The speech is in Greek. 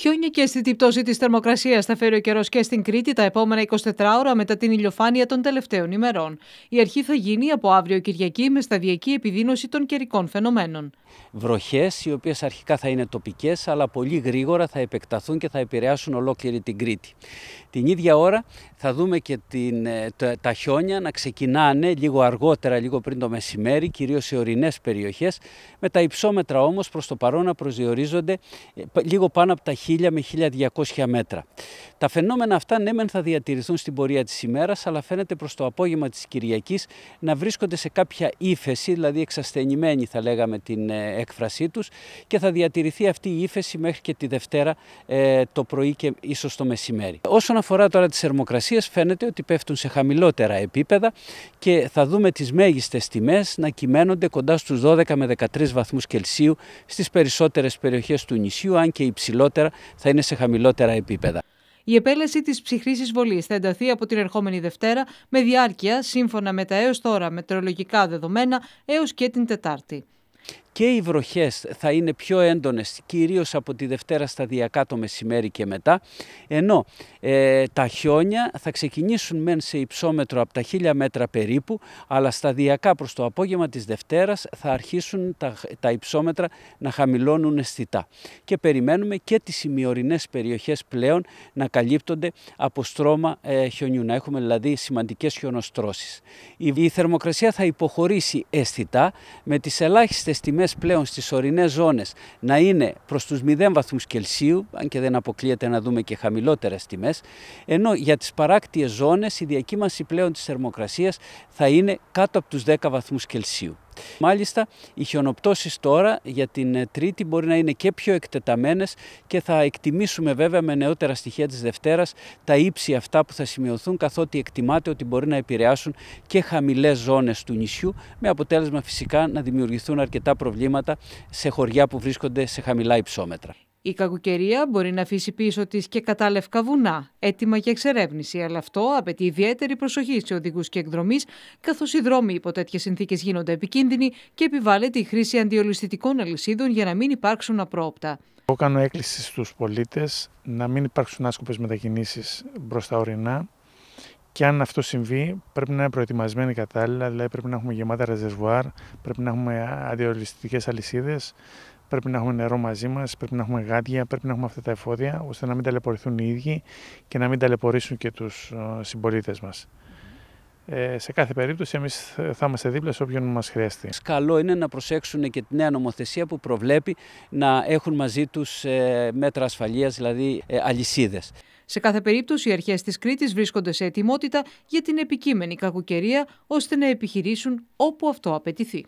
Χιόνια και αισθητή πτώση της θερμοκρασίας θα φέρει ο καιρός και στην Κρήτη τα επόμενα 24 ώρα μετά την ηλιοφάνεια των τελευταίων ημερών. Η αρχή θα γίνει από αύριο Κυριακή με σταδιακή επιδείνωση των καιρικών φαινομένων. Βροχές, οι οποίες αρχικά θα είναι τοπικές, αλλά πολύ γρήγορα θα επεκταθούν και θα επηρεάσουν ολόκληρη την Κρήτη. Την ίδια ώρα θα δούμε και την, ε, τα χιόνια να ξεκινάνε λίγο αργότερα, λίγο πριν το μεσημέρι, κυρίως σε ορεινές περιοχές. Με τα υψόμετρα όμως προς το παρόν να προσδιορίζονται ε, λίγο πάνω από τα 1000 με 1200 μέτρα. Τα φαινόμενα αυτά ναι μεν θα διατηρηθούν στην πορεία της ημέρας, αλλά φαίνεται προς το απόγευμα της Κυριακής να βρίσκονται σε κάποια ύφεση, δηλαδή εξασθενημένη θα λέγαμε την ε, έκφρασή τους και θα διατηρηθεί αυτή η ύφεση μέχρι και τη Δευτέρα ε, το πρωί και ίσως το μεσημέρι. Όσον αφορά τώρα τις θερμοκρασίες φαίνεται ότι πέφτουν σε χαμηλότερα επίπεδα και θα δούμε τις μέγιστες τιμές να κυμαίνονται κοντά στους 12 με 13 βαθμούς Κελσίου στις περισσότερες περιοχές του νησιού, αν και υψηλότερα θα είναι σε χαμηλότερα επίπεδα. Η επέλεση της ψυχρή εισβολή θα ενταθεί από την ερχόμενη Δευτέρα με διάρκεια, σύμφωνα με τα έως τώρα μετρολογικά δεδομένα, έως και την Τετάρτη και οι βροχές θα είναι πιο έντονες κυρίως από τη Δευτέρα σταδιακά το μεσημέρι και μετά ενώ ε, τα χιόνια θα ξεκινήσουν μεν σε υψόμετρο από τα 1000 μέτρα περίπου αλλά σταδιακά προς το απόγευμα της Δευτέρας θα αρχίσουν τα, τα υψόμετρα να χαμηλώνουν αισθητά και περιμένουμε και τις ημιορινές περιοχές πλέον να καλύπτονται από στρώμα ε, χιονιού να έχουμε δηλαδή σημαντικές χιονοστρώσεις. Η, θερμοκρασία θα υποχωρήσει αισθητά με τις ελάχιστες τιμές πλέον στις ορεινές ζώνες να είναι προς τους 0 βαθμούς Κελσίου, αν και δεν αποκλείεται να δούμε και χαμηλότερες τιμές, ενώ για τις παράκτιες ζώνες η διακύμανση πλέον της θερμοκρασίας θα είναι κάτω από τους 10 βαθμούς Κελσίου. Μάλιστα, οι χιονοπτώσεις τώρα για την ε, Τρίτη μπορεί να είναι και πιο εκτεταμένες και θα εκτιμήσουμε βέβαια με νεότερα στοιχεία της Δευτέρας τα ύψη αυτά που θα σημειωθούν καθότι εκτιμάται ότι μπορεί να επηρεάσουν και χαμηλές ζώνες του νησιού με αποτέλεσμα φυσικά να δημιουργηθούν αρκετά προβλήματα σε χωριά που βρίσκονται σε χαμηλά υψόμετρα. Η κακοκαιρία μπορεί να αφήσει πίσω της και κατάλευκα βουνά, έτοιμα για εξερεύνηση, αλλά αυτό απαιτεί ιδιαίτερη προσοχή σε οδηγούς και εκδρομή, καθώς οι δρόμοι υπό τέτοιες συνθήκες γίνονται επικίνδυνοι και επιβάλλεται η χρήση αντιολυστητικών αλυσίδων για να μην υπάρξουν απρόοπτα. Εγώ κάνω έκκληση στους πολίτες να μην υπάρξουν άσκοπες μετακινήσεις μπροστά ορεινά, και αν αυτό συμβεί, πρέπει να είναι προετοιμασμένοι κατάλληλα, δηλαδή πρέπει να έχουμε γεμάτα ρεζεσβουάρ, πρέπει να έχουμε αντιοριστικέ αλυσίδες, πρέπει να έχουμε νερό μαζί μας, πρέπει να έχουμε γάντια, πρέπει να έχουμε αυτά τα εφόδια, ώστε να μην ταλαιπωρηθούν οι ίδιοι και να μην ταλαιπωρήσουν και τους ε, συμπολίτες μας. Ε, σε κάθε περίπτωση, εμείς θα είμαστε δίπλα σε όποιον μας χρειαστεί. Καλό είναι να προσέξουν και τη νέα νομοθεσία που προβλέπει να έχουν μαζί τους ε, μέτρα ασφαλείας, δηλαδή ε, αλυσίδες. Σε κάθε περίπτωση, οι αρχές της Κρήτης βρίσκονται σε ετοιμότητα για την επικείμενη κακοκαιρία ώστε να επιχειρήσουν όπου αυτό απαιτηθεί.